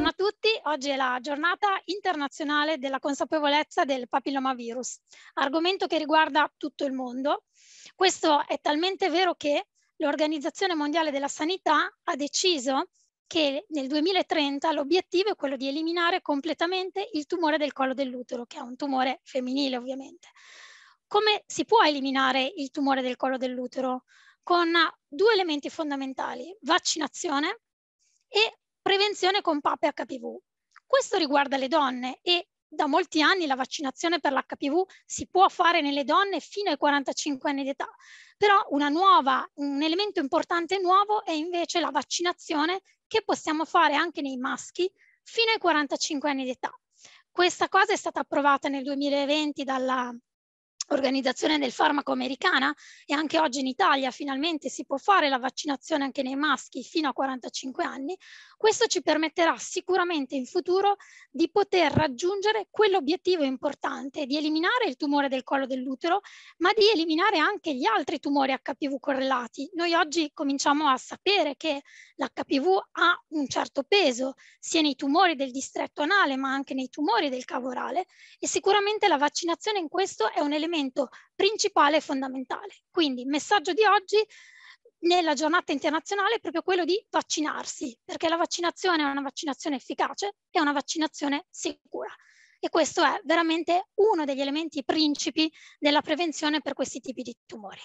Buongiorno a tutti, oggi è la giornata internazionale della consapevolezza del papillomavirus, argomento che riguarda tutto il mondo. Questo è talmente vero che l'Organizzazione Mondiale della Sanità ha deciso che nel 2030 l'obiettivo è quello di eliminare completamente il tumore del collo dell'utero, che è un tumore femminile ovviamente. Come si può eliminare il tumore del collo dell'utero? Con due elementi fondamentali, vaccinazione e Prevenzione con Pape HPV. Questo riguarda le donne e da molti anni la vaccinazione per l'HPV si può fare nelle donne fino ai 45 anni di età, però nuova, un elemento importante nuovo è invece la vaccinazione che possiamo fare anche nei maschi fino ai 45 anni di età. Questa cosa è stata approvata nel 2020 dalla organizzazione del farmaco americana e anche oggi in Italia finalmente si può fare la vaccinazione anche nei maschi fino a 45 anni, questo ci permetterà sicuramente in futuro di poter raggiungere quell'obiettivo importante di eliminare il tumore del collo dell'utero, ma di eliminare anche gli altri tumori HPV correlati. Noi oggi cominciamo a sapere che l'HPV ha un certo peso sia nei tumori del distretto anale ma anche nei tumori del cavorale e sicuramente la vaccinazione in questo è un elemento elemento principale e fondamentale. Quindi il messaggio di oggi nella giornata internazionale è proprio quello di vaccinarsi, perché la vaccinazione è una vaccinazione efficace e una vaccinazione sicura. E questo è veramente uno degli elementi principi della prevenzione per questi tipi di tumori.